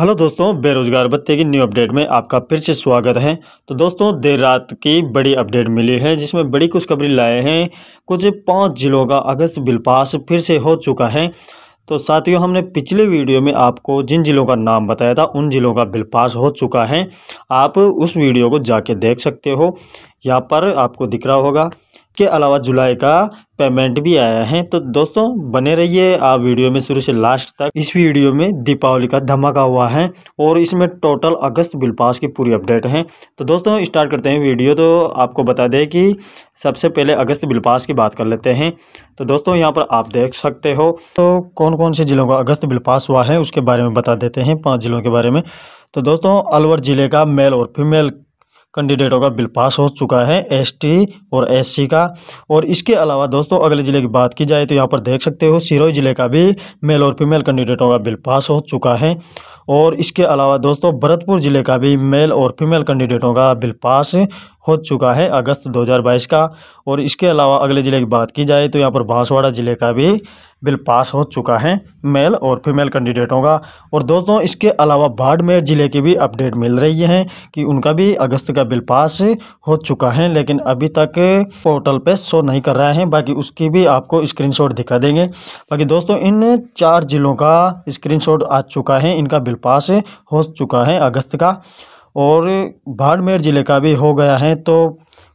hello दोस्तों बेरोजगार भत्ते की न्यू अपडेट में आपका फिर से स्वागत है तो दोस्तों देर रात की बड़ी अपडेट मिली है जिसमें बड़ी खुशखबरी लाए हैं कुछ पाँच जिलों का अगस्त बिल पास फिर से हो चुका है तो साथियों हमने पिछले वीडियो में आपको जिन ज़िलों का नाम बताया था उन ज़िलों का बिल पास हो चुका है आप उस वीडियो को जाके देख सकते हो यहाँ पर आपको दिख रहा होगा के अलावा जुलाई का पेमेंट भी आया है तो दोस्तों बने रहिए आप वीडियो में शुरू से लास्ट तक इस वीडियो में दीपावली का धमाका हुआ है और इसमें टोटल अगस्त बिल पास की पूरी अपडेट है तो दोस्तों स्टार्ट करते हैं वीडियो तो आपको बता दें कि सबसे पहले अगस्त बिल पास की बात कर लेते हैं तो दोस्तों यहाँ पर आप देख सकते हो तो कौन कौन से ज़िलों का अगस्त बिल पास हुआ है उसके बारे में बता देते हैं पाँच ज़िलों के बारे में तो दोस्तों अलवर ज़िले का मेल और फीमेल कैंडिडेटों का बिल पास हो चुका है एसटी और एससी का और इसके अलावा दोस्तों अगले ज़िले की बात की जाए तो यहाँ पर देख सकते हो सिरोही ज़िले का भी मेल और फीमेल कैंडिडेटों का बिल पास हो चुका है और इसके अलावा दोस्तों भरतपुर ज़िले का भी मेल और फीमेल कैंडिडेटों का बिल पास हो चुका है अगस्त 2022 का और इसके अलावा अगले ज़िले की बात की जाए तो यहाँ पर बांसवाड़ा ज़िले का भी बिल पास हो चुका है मेल और फीमेल कैंडिडेटों का और दोस्तों इसके अलावा बाड़मेर ज़िले की भी अपडेट मिल रही है कि उनका भी अगस्त का बिल पास हो चुका है लेकिन अभी तक पोर्टल पे शो नहीं कर रहा है बाकी उसकी भी आपको स्क्रीनशॉट दिखा देंगे बाकी दोस्तों इन चार ज़िलों का स्क्रीन आ चुका है इनका बिल पास हो चुका है अगस्त का और बाड़मेर ज़िले का भी हो गया है तो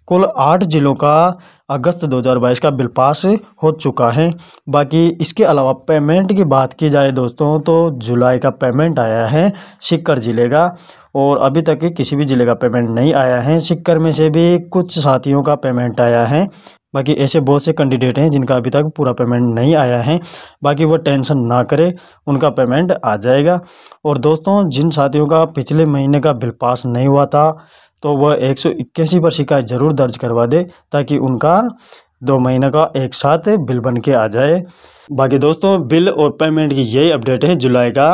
कुल आठ ज़िलों का अगस्त 2022 का बिल पास हो चुका है बाकी इसके अलावा पेमेंट की बात की जाए दोस्तों तो जुलाई का पेमेंट आया है सिक्कर ज़िले का और अभी तक किसी भी ज़िले का पेमेंट नहीं आया है सिक्कर में से भी कुछ साथियों का पेमेंट आया है बाकी ऐसे बहुत से कैंडिडेट हैं जिनका अभी तक पूरा पेमेंट नहीं आया है बाकी वो टेंशन ना करे उनका पेमेंट आ जाएगा और दोस्तों जिन साथियों का पिछले महीने का बिल पास नहीं हुआ था तो वह एक सौ इक्यासी पर शिकायत ज़रूर दर्ज करवा दे ताकि उनका दो महीने का एक साथ बिल बन के आ जाए बाकी दोस्तों बिल और पेमेंट की यही अपडेट है जुलाई का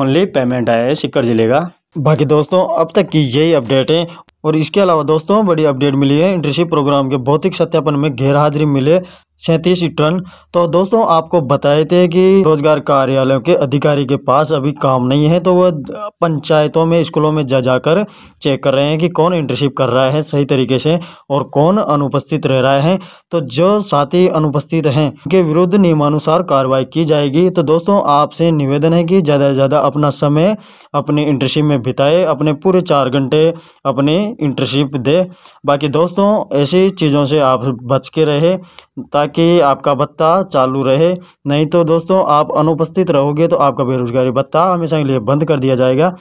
ओनली पेमेंट आया है सिक्कर जिले का बाकी दोस्तों अब तक की यही अपडेट है और इसके अलावा दोस्तों बड़ी अपडेट मिली है इंटर्नशिप प्रोग्राम के भौतिक सत्यापन में गैर हाजिरी मिले सैंतीस टन तो दोस्तों आपको बताए थे कि रोजगार कार्यालयों के अधिकारी के पास अभी काम नहीं है तो वह पंचायतों में स्कूलों में जा जाकर चेक कर रहे हैं कि कौन इंटर्नशिप कर रहा है सही तरीके से और कौन अनुपस्थित रह रहा है तो जो साथी अनुपस्थित हैं उनके विरुद्ध नियमानुसार कार्रवाई की जाएगी तो दोस्तों आपसे निवेदन है कि ज़्यादा से ज़्यादा अपना समय अपने इंटर्नशिप में बिताए अपने पूरे चार घंटे अपने इंटर्नशिप दे बाकी दोस्तों ऐसी चीज़ों से आप बच के रहे ताकि ताकि आपका भत्ता चालू रहे नहीं तो दोस्तों आप अनुपस्थित रहोगे तो आपका बेरोजगारी भत्ता हमेशा के लिए बंद कर दिया जाएगा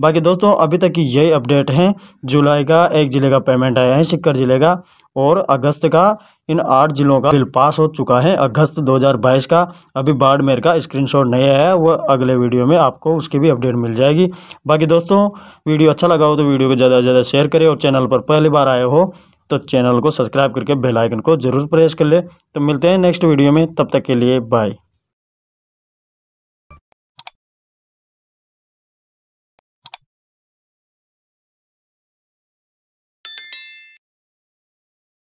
बाकी दोस्तों अभी तक की यही अपडेट हैं जुलाई का एक ज़िले का पेमेंट आया है सिक्कर ज़िले का और अगस्त का इन आठ ज़िलों का बिल पास हो चुका है अगस्त 2022 का अभी बाड़मेर का स्क्रीनशॉट नहीं आया है वह अगले वीडियो में आपको उसकी भी अपडेट मिल जाएगी बाकी दोस्तों वीडियो अच्छा लगा हो तो वीडियो को ज़्यादा से ज़्यादा शेयर करें और चैनल पर पहली बार आए हो तो चैनल को सब्सक्राइब करके बेल आइकन को जरूर प्रेस कर ले तो मिलते हैं नेक्स्ट वीडियो में तब तक के लिए बाय